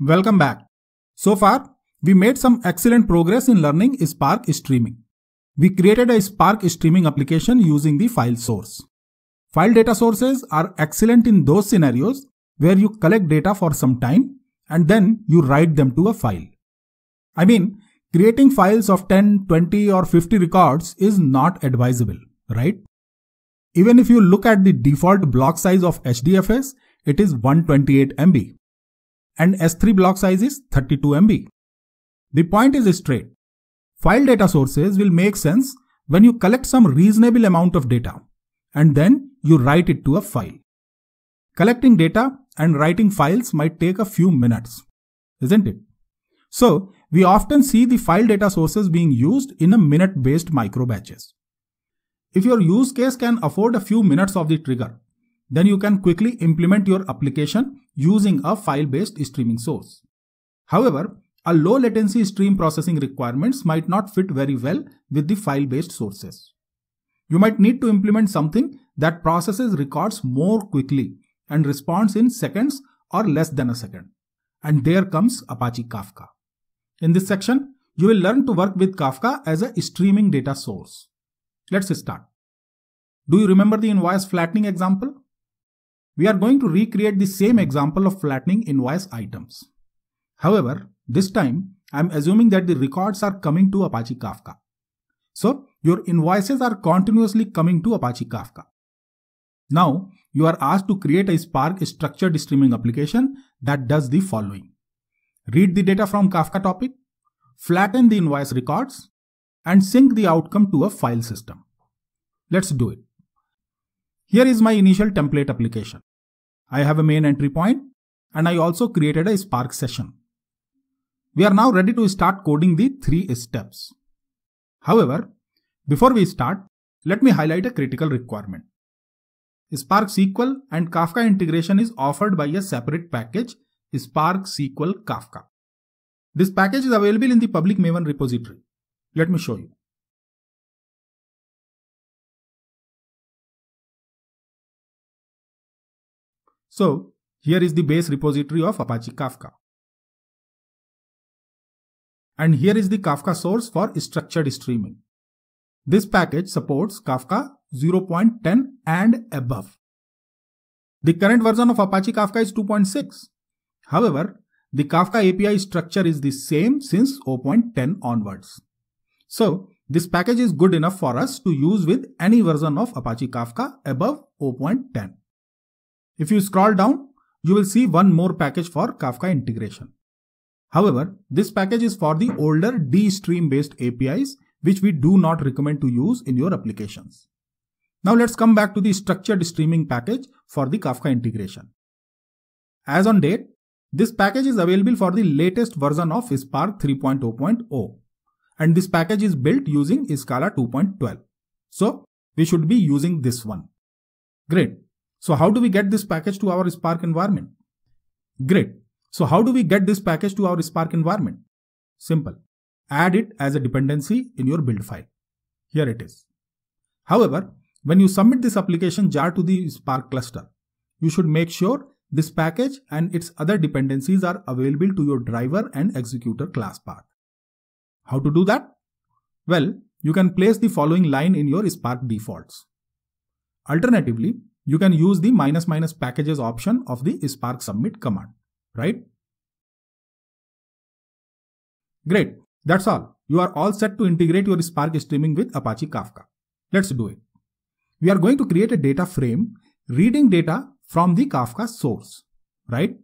Welcome back. So far, we made some excellent progress in learning Spark Streaming. We created a Spark Streaming application using the file source. File data sources are excellent in those scenarios where you collect data for some time and then you write them to a file. I mean, creating files of 10, 20 or 50 records is not advisable, right? Even if you look at the default block size of HDFS, it is 128 MB and S3 block size is 32 MB. The point is straight. File data sources will make sense when you collect some reasonable amount of data and then you write it to a file. Collecting data and writing files might take a few minutes, isn't it? So, we often see the file data sources being used in a minute based micro batches. If your use case can afford a few minutes of the trigger, then you can quickly implement your application using a file-based streaming source. However, a low latency stream processing requirements might not fit very well with the file-based sources. You might need to implement something that processes records more quickly and responds in seconds or less than a second. And there comes Apache Kafka. In this section, you will learn to work with Kafka as a streaming data source. Let's start. Do you remember the invoice flattening example? We are going to recreate the same example of flattening invoice items. However, this time I'm assuming that the records are coming to Apache Kafka. So your invoices are continuously coming to Apache Kafka. Now you are asked to create a Spark structured streaming application that does the following. Read the data from Kafka topic, flatten the invoice records, and sync the outcome to a file system. Let's do it. Here is my initial template application. I have a main entry point and I also created a Spark session. We are now ready to start coding the three steps. However, before we start, let me highlight a critical requirement. Spark SQL and Kafka integration is offered by a separate package, Spark SQL Kafka. This package is available in the public Maven repository. Let me show you. So here is the base repository of Apache Kafka. And here is the Kafka source for structured streaming. This package supports Kafka 0.10 and above. The current version of Apache Kafka is 2.6. However, the Kafka API structure is the same since 0.10 onwards. So this package is good enough for us to use with any version of Apache Kafka above 0.10. If you scroll down, you will see one more package for Kafka integration. However, this package is for the older D-stream based APIs, which we do not recommend to use in your applications. Now let's come back to the structured streaming package for the Kafka integration. As on date, this package is available for the latest version of Spark 3.0.0 and this package is built using Scala 2.12. So we should be using this one. Great. So how do we get this package to our Spark environment? Great. So how do we get this package to our Spark environment? Simple. Add it as a dependency in your build file. Here it is. However, when you submit this application jar to the Spark cluster, you should make sure this package and its other dependencies are available to your driver and executor class path. How to do that? Well, you can place the following line in your Spark defaults. Alternatively, you can use the minus minus packages option of the Spark submit command, right? Great. That's all. You are all set to integrate your Spark streaming with Apache Kafka. Let's do it. We are going to create a data frame reading data from the Kafka source, right?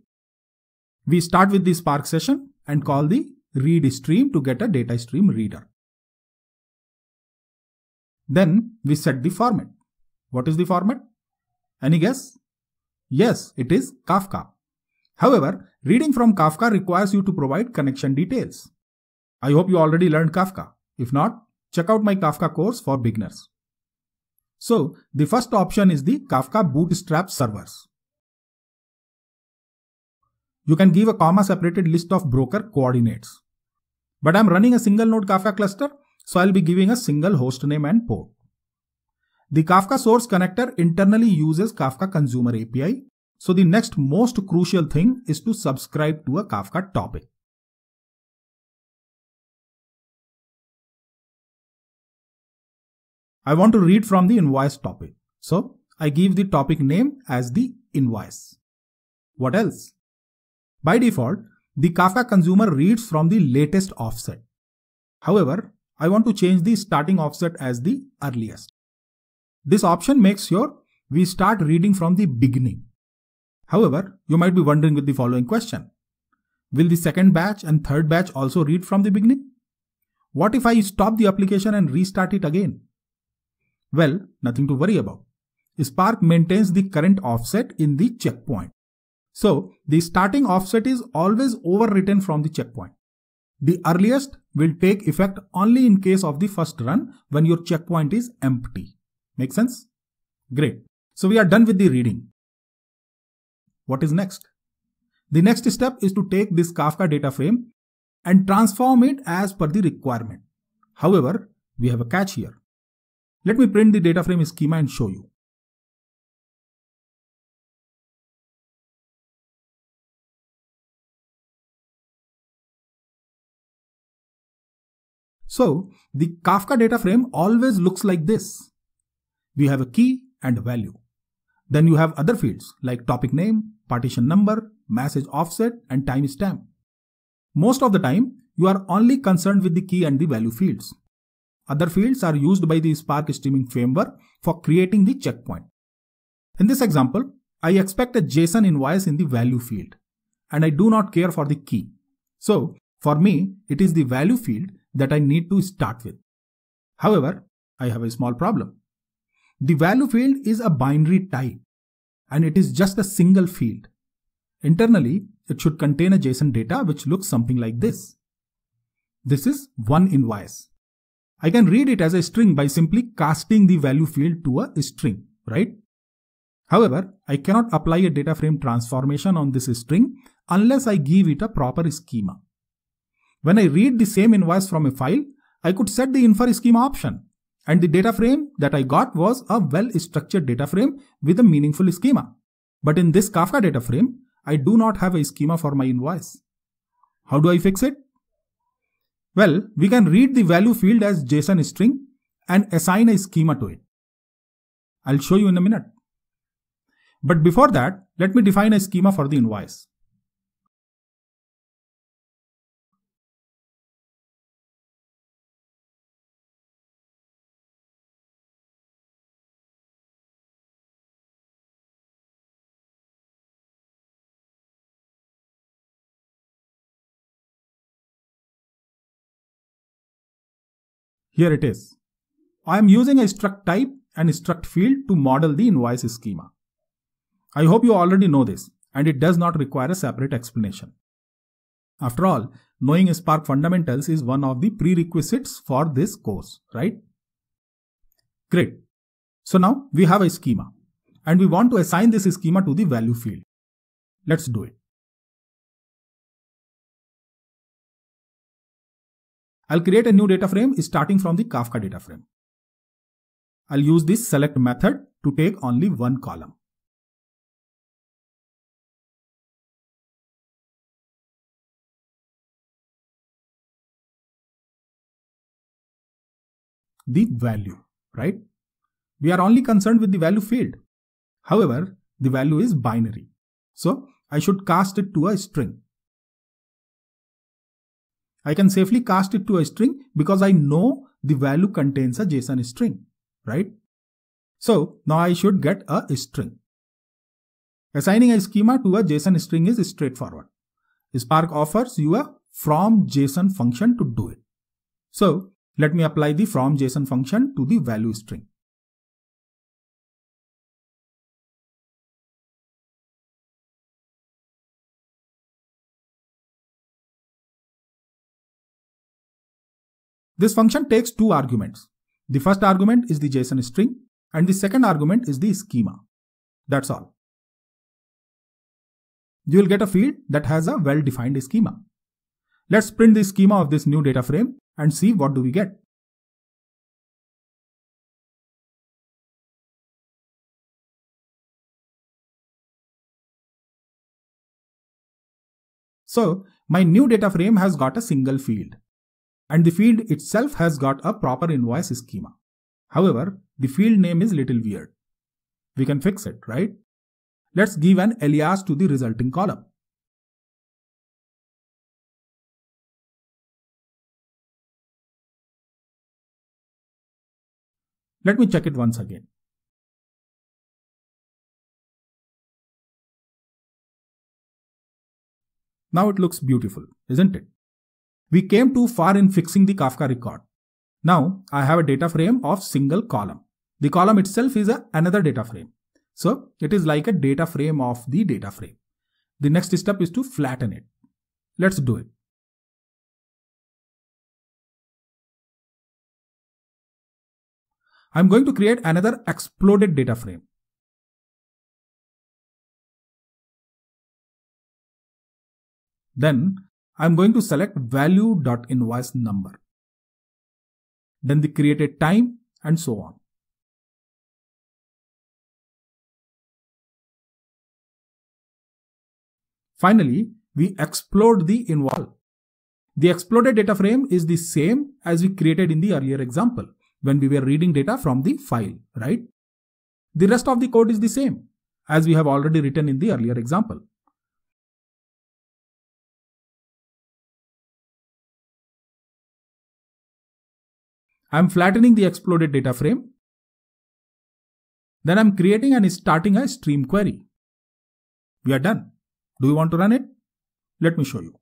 We start with the Spark session and call the read stream to get a data stream reader. Then we set the format. What is the format? Any guess? Yes, it is Kafka. However, reading from Kafka requires you to provide connection details. I hope you already learned Kafka. If not, check out my Kafka course for beginners. So, the first option is the Kafka Bootstrap servers. You can give a comma separated list of broker coordinates. But I'm running a single node Kafka cluster, so I'll be giving a single host name and port. The Kafka source connector internally uses Kafka consumer API. So the next most crucial thing is to subscribe to a Kafka topic. I want to read from the invoice topic. So I give the topic name as the invoice. What else? By default, the Kafka consumer reads from the latest offset. However, I want to change the starting offset as the earliest. This option makes sure we start reading from the beginning. However, you might be wondering with the following question. Will the second batch and third batch also read from the beginning? What if I stop the application and restart it again? Well, nothing to worry about. Spark maintains the current offset in the checkpoint. So the starting offset is always overwritten from the checkpoint. The earliest will take effect only in case of the first run when your checkpoint is empty. Make sense? Great. So we are done with the reading. What is next? The next step is to take this Kafka data frame and transform it as per the requirement. However, we have a catch here. Let me print the data frame schema and show you. So the Kafka data frame always looks like this we have a key and a value. Then you have other fields like topic name, partition number, message offset and timestamp. Most of the time, you are only concerned with the key and the value fields. Other fields are used by the Spark streaming framework for creating the checkpoint. In this example, I expect a JSON invoice in the value field and I do not care for the key. So for me, it is the value field that I need to start with. However, I have a small problem. The value field is a binary type and it is just a single field. Internally, it should contain a JSON data which looks something like this. This is one invoice. I can read it as a string by simply casting the value field to a string, right? However, I cannot apply a data frame transformation on this string unless I give it a proper schema. When I read the same invoice from a file, I could set the infer schema option and the data frame that I got was a well-structured data frame with a meaningful schema. But in this Kafka data frame, I do not have a schema for my invoice. How do I fix it? Well, we can read the value field as JSON string and assign a schema to it. I'll show you in a minute. But before that, let me define a schema for the invoice. Here it is. I am using a struct type and struct field to model the invoice schema. I hope you already know this and it does not require a separate explanation. After all, knowing Spark fundamentals is one of the prerequisites for this course, right? Great. So now we have a schema and we want to assign this schema to the value field. Let's do it. I'll create a new data frame starting from the Kafka data frame. I'll use this select method to take only one column. The value, right? We are only concerned with the value field. However, the value is binary. So I should cast it to a string. I can safely cast it to a string because I know the value contains a JSON string, right? So now I should get a string. Assigning a schema to a JSON string is straightforward. Spark offers you a from JSON function to do it. So let me apply the from JSON function to the value string. This function takes two arguments. The first argument is the JSON string and the second argument is the schema. That's all. You will get a field that has a well-defined schema. Let's print the schema of this new data frame and see what do we get. So my new data frame has got a single field and the field itself has got a proper invoice schema. However, the field name is little weird. We can fix it, right? Let's give an alias to the resulting column. Let me check it once again. Now it looks beautiful, isn't it? We came too far in fixing the Kafka record. Now I have a data frame of single column. The column itself is a, another data frame. So it is like a data frame of the data frame. The next step is to flatten it. Let's do it. I'm going to create another exploded data frame. Then I'm going to select value.invoice number. Then the created time and so on. Finally, we explode the invoice. The exploded data frame is the same as we created in the earlier example when we were reading data from the file, right? The rest of the code is the same as we have already written in the earlier example. I'm flattening the exploded data frame. Then I'm creating and starting a stream query. We are done. Do you want to run it? Let me show you.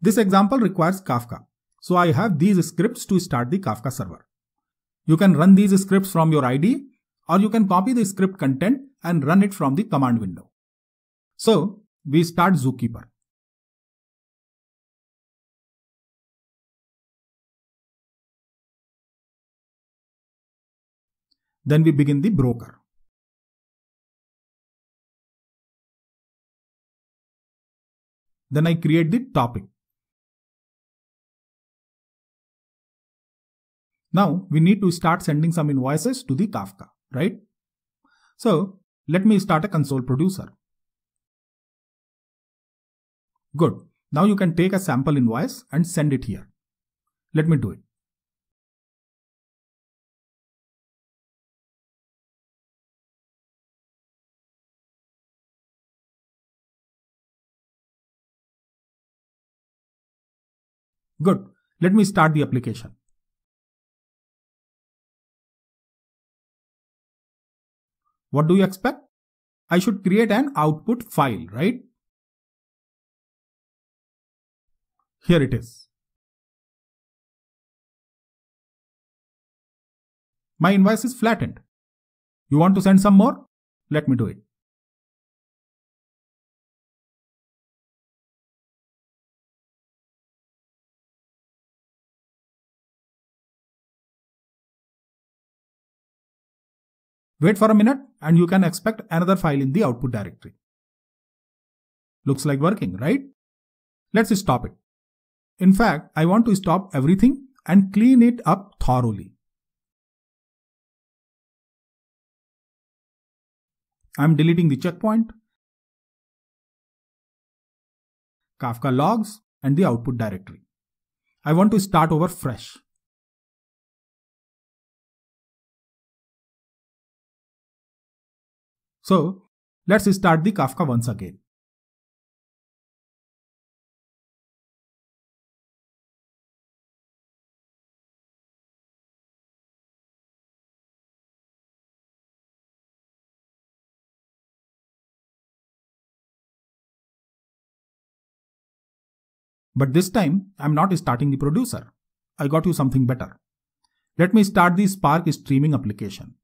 This example requires Kafka. So I have these scripts to start the Kafka server. You can run these scripts from your IDE or you can copy the script content and run it from the command window. So we start Zookeeper. Then we begin the broker. Then I create the topic. Now we need to start sending some invoices to the Kafka, right? So let me start a console producer. Good. Now you can take a sample invoice and send it here. Let me do it. Good. Let me start the application. What do you expect? I should create an output file, right? Here it is. My invoice is flattened. You want to send some more? Let me do it. Wait for a minute and you can expect another file in the output directory. Looks like working, right? Let's stop it. In fact, I want to stop everything and clean it up thoroughly. I'm deleting the checkpoint, Kafka logs and the output directory. I want to start over fresh. So let's start the Kafka once again. But this time, I'm not starting the producer. I got you something better. Let me start the Spark streaming application.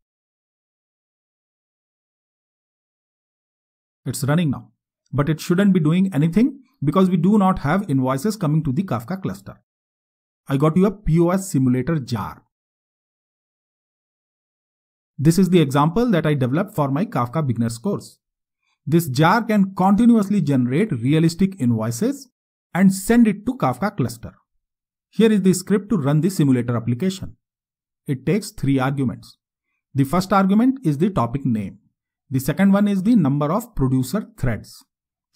It's running now, but it shouldn't be doing anything because we do not have invoices coming to the Kafka cluster. I got you a POS simulator jar. This is the example that I developed for my Kafka beginners course. This jar can continuously generate realistic invoices and send it to Kafka cluster. Here is the script to run the simulator application. It takes three arguments. The first argument is the topic name. The second one is the number of producer threads.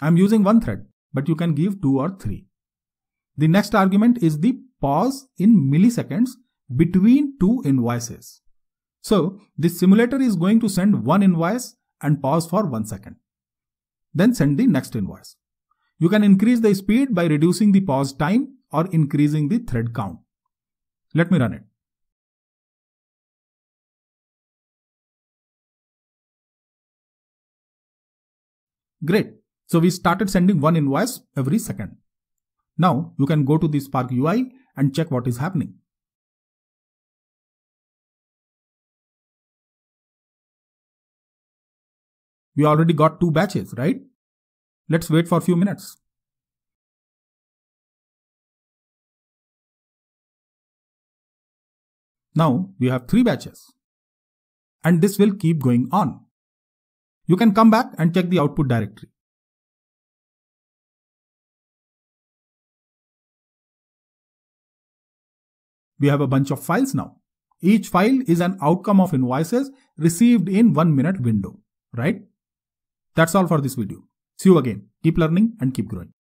I'm using one thread, but you can give two or three. The next argument is the pause in milliseconds between two invoices. So the simulator is going to send one invoice and pause for one second. Then send the next invoice. You can increase the speed by reducing the pause time or increasing the thread count. Let me run it. Great. So we started sending one invoice every second. Now you can go to the Spark UI and check what is happening. We already got two batches, right? Let's wait for a few minutes. Now we have three batches. And this will keep going on. You can come back and check the output directory. We have a bunch of files now. Each file is an outcome of invoices received in one minute window, right? That's all for this video. See you again. Keep learning and keep growing.